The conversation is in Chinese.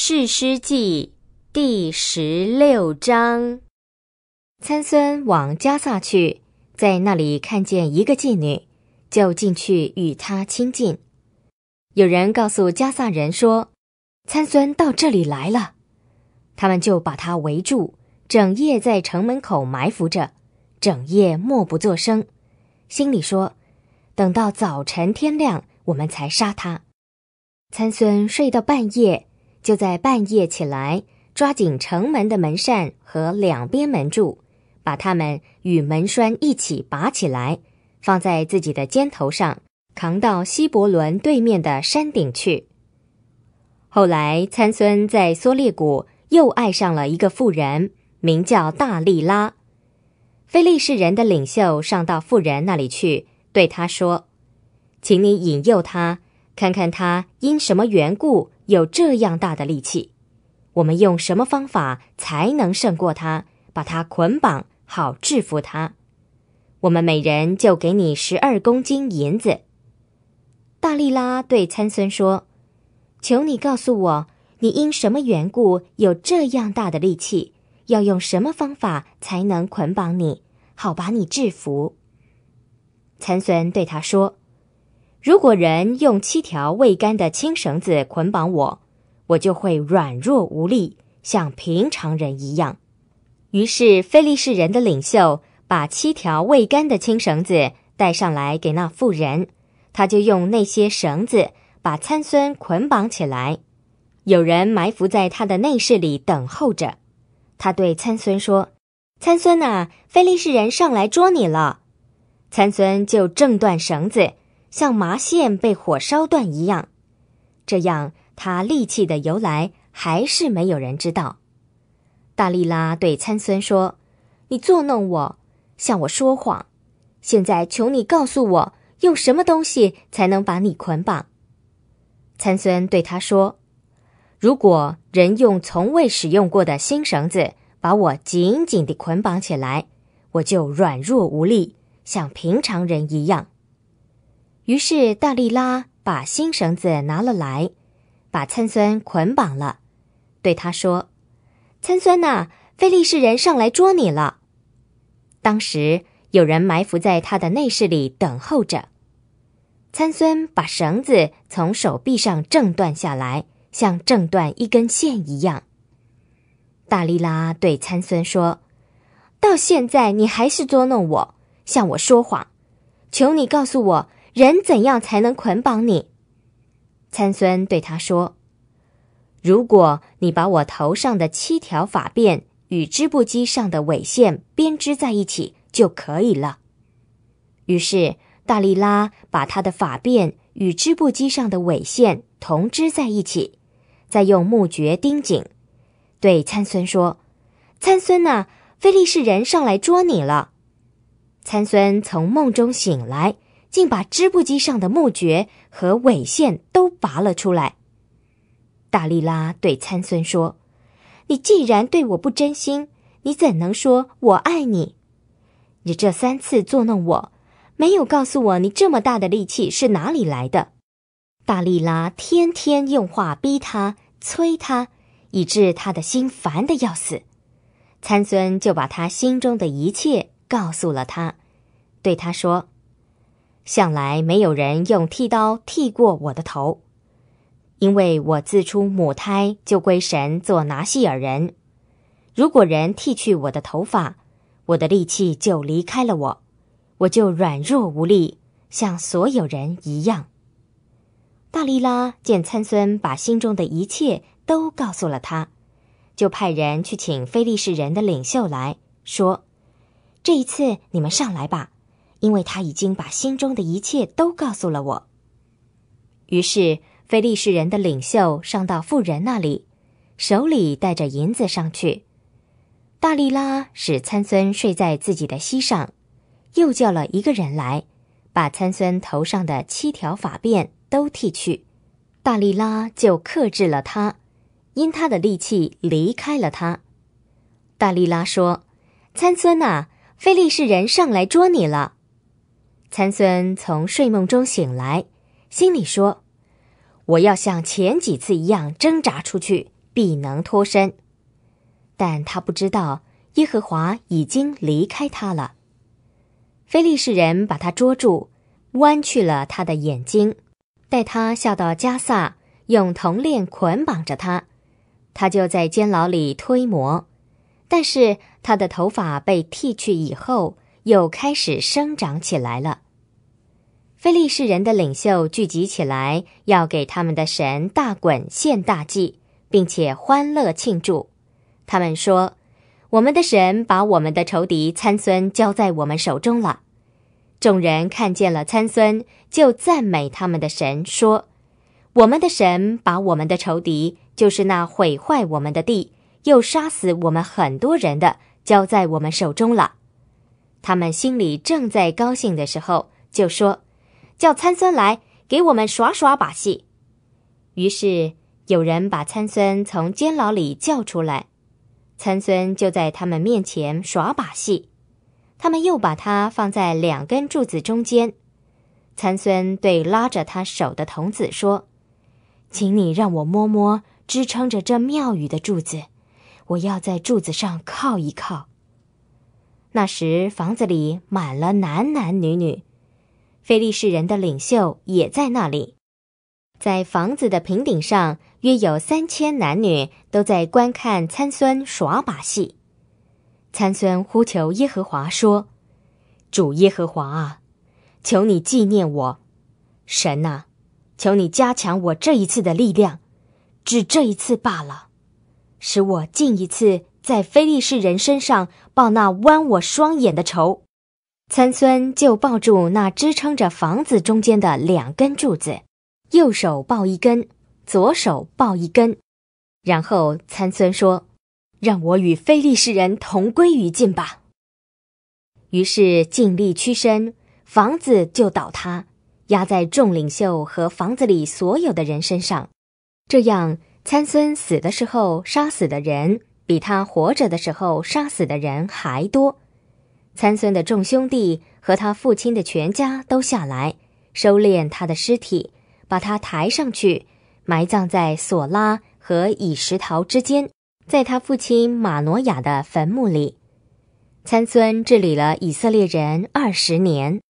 《世师记》第十六章：参孙往加萨去，在那里看见一个妓女，就进去与她亲近。有人告诉加萨人说：“参孙到这里来了。”他们就把他围住，整夜在城门口埋伏着，整夜默不作声，心里说：“等到早晨天亮，我们才杀他。”参孙睡到半夜。就在半夜起来，抓紧城门的门扇和两边门柱，把它们与门栓一起拔起来，放在自己的肩头上，扛到希伯伦对面的山顶去。后来，参孙在梭列谷又爱上了一个妇人，名叫大力拉。非利士人的领袖上到妇人那里去，对他说：“请你引诱他，看看他因什么缘故。”有这样大的力气，我们用什么方法才能胜过他，把他捆绑好，制服他？我们每人就给你十二公斤银子。”大力拉对参孙说，“求你告诉我，你因什么缘故有这样大的力气？要用什么方法才能捆绑你，好把你制服？”参孙对他说。如果人用七条未干的青绳子捆绑我，我就会软弱无力，像平常人一样。于是菲利士人的领袖把七条未干的青绳子带上来给那妇人，他就用那些绳子把参孙捆绑起来。有人埋伏在他的内室里等候着。他对参孙说：“参孙呐，菲利士人上来捉你了。”参孙就挣断绳子。像麻线被火烧断一样，这样他力气的由来还是没有人知道。大力拉对参孙说：“你捉弄我，向我说谎。现在求你告诉我，用什么东西才能把你捆绑？”参孙对他说：“如果人用从未使用过的新绳子把我紧紧地捆绑起来，我就软弱无力，像平常人一样。”于是，大力拉把新绳子拿了来，把参孙捆绑了，对他说：“参孙呐，腓力士人上来捉你了。当时有人埋伏在他的内室里等候着。参孙把绳子从手臂上挣断下来，像挣断一根线一样。大力拉对参孙说：‘到现在你还是捉弄我，向我说谎，求你告诉我。’”人怎样才能捆绑你？参孙对他说：“如果你把我头上的七条法辫与织布机上的纬线编织在一起就可以了。”于是大力拉把他的法辫与织布机上的纬线同织在一起，再用木橛钉紧。对参孙说：“参孙啊，菲力士人上来捉你了。”参孙从梦中醒来。竟把织布机上的木橛和纬线都拔了出来。大力拉对参孙说：“你既然对我不真心，你怎能说我爱你？你这三次作弄我，没有告诉我你这么大的力气是哪里来的？”大力拉天天用话逼他、催他，以致他的心烦的要死。参孙就把他心中的一切告诉了他，对他说。向来没有人用剃刀剃过我的头，因为我自出母胎就归神做拿西尔人。如果人剃去我的头发，我的力气就离开了我，我就软弱无力，像所有人一样。大力拉见参孙把心中的一切都告诉了他，就派人去请非利士人的领袖来说：“这一次，你们上来吧。”因为他已经把心中的一切都告诉了我，于是非利士人的领袖上到富人那里，手里带着银子上去。大力拉使参孙睡在自己的膝上，又叫了一个人来，把参孙头上的七条发辫都剃去。大力拉就克制了他，因他的力气离开了他。大力拉说：“参孙啊，非利士人上来捉你了。”参孙从睡梦中醒来，心里说：“我要像前几次一样挣扎出去，必能脱身。”但他不知道，耶和华已经离开他了。非利士人把他捉住，弯去了他的眼睛，带他下到加萨，用铜链捆绑着他。他就在监牢里推磨，但是他的头发被剃去以后。又开始生长起来了。非利士人的领袖聚集起来，要给他们的神大滚献大祭，并且欢乐庆祝。他们说：“我们的神把我们的仇敌参孙交在我们手中了。”众人看见了参孙，就赞美他们的神，说：“我们的神把我们的仇敌，就是那毁坏我们的地，又杀死我们很多人的，交在我们手中了。”他们心里正在高兴的时候，就说：“叫参孙来给我们耍耍把戏。”于是有人把参孙从监牢里叫出来，参孙就在他们面前耍把戏。他们又把他放在两根柱子中间。参孙对拉着他手的童子说：“请你让我摸摸支撑着这庙宇的柱子，我要在柱子上靠一靠。”那时，房子里满了男男女女，非利士人的领袖也在那里。在房子的平顶上，约有三千男女都在观看参孙耍把戏。参孙呼求耶和华说：“主耶和华啊，求你纪念我，神呐，求你加强我这一次的力量，只这一次罢了，使我进一次。”在非利士人身上报那剜我双眼的仇，参孙就抱住那支撑着房子中间的两根柱子，右手抱一根，左手抱一根，然后参孙说：“让我与非利士人同归于尽吧。”于是尽力屈身，房子就倒塌，压在众领袖和房子里所有的人身上。这样，参孙死的时候杀死的人。比他活着的时候杀死的人还多，参孙的众兄弟和他父亲的全家都下来，收敛他的尸体，把他抬上去，埋葬在索拉和以石陶之间，在他父亲马诺亚的坟墓里。参孙治理了以色列人二十年。